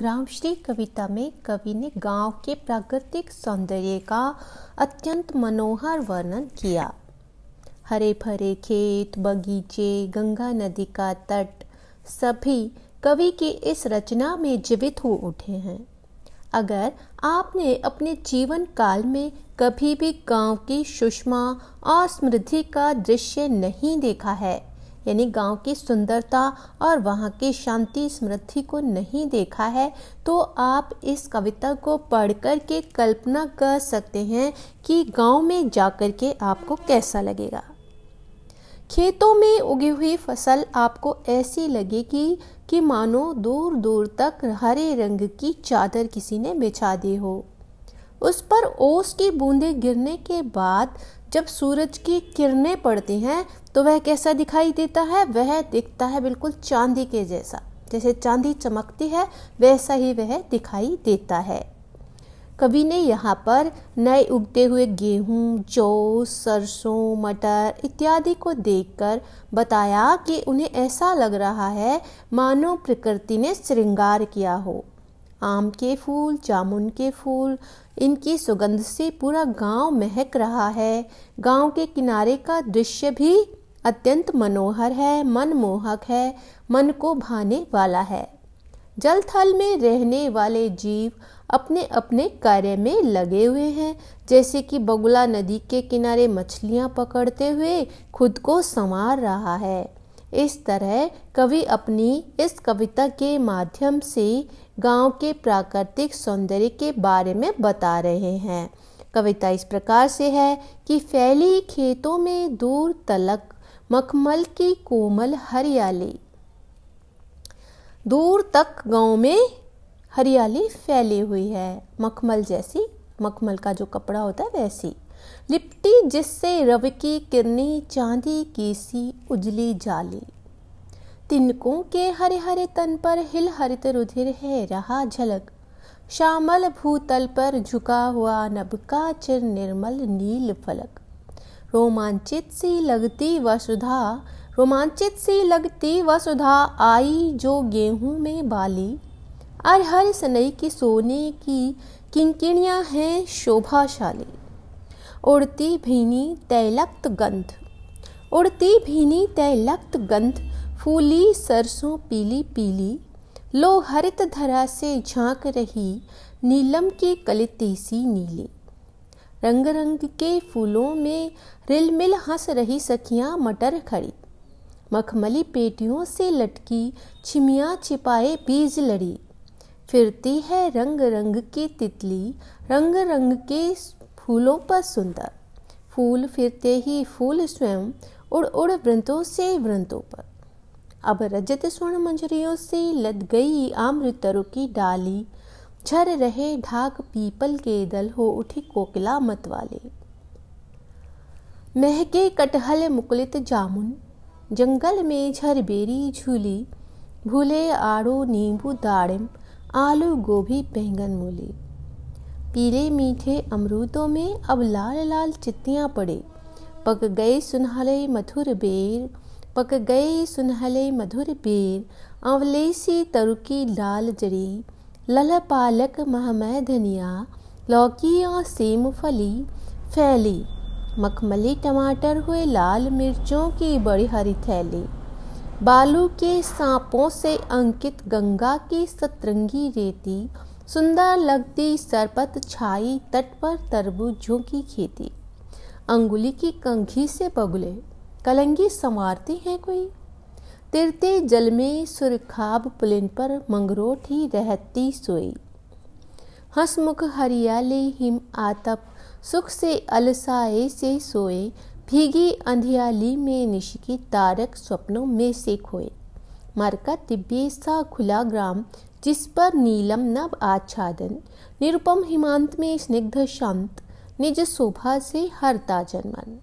ग्रामश्री कविता में कवि ने गांव के प्राकृतिक सौंदर्य का अत्यंत मनोहर वर्णन किया हरे भरे खेत बगीचे गंगा नदी का तट सभी कवि की इस रचना में जीवित हो उठे हैं अगर आपने अपने जीवन काल में कभी भी गांव की सुषमा और समृद्धि का दृश्य नहीं देखा है यानी गांव की सुंदरता और वहाँ की शांति समृद्धि को नहीं देखा है तो आप इस कविता को पढ़कर के कल्पना कर सकते हैं कि गांव में जाकर के आपको कैसा लगेगा खेतों में उगी हुई फसल आपको ऐसी लगेगी कि मानो दूर दूर तक हरे रंग की चादर किसी ने बिछा दी हो उस पर ओस की बूंदें गिरने के बाद जब सूरज की किरणें पड़ती हैं तो वह कैसा दिखाई देता है वह दिखता है बिल्कुल चांदी के जैसा जैसे चांदी चमकती है वैसा ही वह दिखाई देता है कवि ने यहाँ पर नए उगते हुए गेहूँ जौ सरसों मटर इत्यादि को देखकर बताया कि उन्हें ऐसा लग रहा है मानो प्रकृति ने श्रृंगार किया हो आम के फूल जामुन के फूल इनकी सुगंध से पूरा गांव महक रहा है गांव के किनारे का दृश्य भी अत्यंत मनोहर है मनमोहक है मन को भाने वाला है जल थल में रहने वाले जीव अपने अपने कार्य में लगे हुए हैं जैसे कि बगुला नदी के किनारे मछलियाँ पकड़ते हुए खुद को संवार रहा है इस तरह कवि अपनी इस कविता के माध्यम से गांव के प्राकृतिक सौंदर्य के बारे में बता रहे हैं कविता इस प्रकार से है कि फैली खेतों में दूर तलक मखमल की कोमल हरियाली दूर तक गांव में हरियाली फैली हुई है मखमल जैसी मखमल का जो कपड़ा होता है वैसी लिपटी जिससे रव की किरने चांदी की सी उजली जाली तिनकों के हरे हरे तन पर हिल हरित रुधिर है रहा झलक श्यामल भूतल पर झुका हुआ नभ का चिर निर्मल नील फलक रोमांचित सी लगती वसुधा रोमांचित सी लगती वसुधा आई जो गेहूं में बाली अरहर सनई की सोने की किंकिणियां हैं शोभाशाली उड़ती भीनी तैलक्त गंध उड़ती भीनी तैलक्त गंध फूली सरसों पीली पीली लो हरित धरा से झांक रही नीलम की कलिती सी नीली रंग रंग के फूलों में रिलमिल हंस रही सखियां मटर खड़ी मखमली पेटियों से लटकी छिमिया छिपाए बीज लड़ी फिरती है रंग रंग की तितली रंग रंग के फूलों पर सुंदर फूल फिरते ही फूल स्वयं उड़ उड़ वृंतों से वृंतों पर अब रजत स्वर्ण मंजरियों से लद गई आमृतरु की डाली झर रहे ढाक पीपल के दल हो उठी कोकिला मत वाले महके कटहल मुकुलित जामुन जंगल में झर बेरी झूली भूले आड़ू नींबू दाड़िम आलू गोभी बैंगन मूली पीले मीठे अमरूदों में अब लाल लाल चित्तियाँ पड़े पक गए सुनहले मधुर बेर पक गए सुनहले मधुर बेर आंवले सी तरुकी लाल जरी लल पालक महमय धनिया लौकी और सेम फली फैली मखमली टमाटर हुए लाल मिर्चों की बड़ी हरी थैली बालू के सांपों से अंकित गंगा की सतरंगी रेती सुंदर लगती सरपत छाई तट पर तरबूजों की खेती अंगुली की कंघी से बगुले कलंगी संवारती हैं कोई तिरते जल में सुरखाब पुलिन पर मंगरोट ही रहती सोई हंसमुख हरियाली हिम आतप सुख से अलसाए से सोए भीगी अंधियाली में निशिकी तारक स्वप्नों में से खोए मरका तिब्बे सा खुला ग्राम जिस पर नीलम नव आच्छादन निरुपम हिमांत में स्निग्ध शांत निज शोभा से हरता जनमन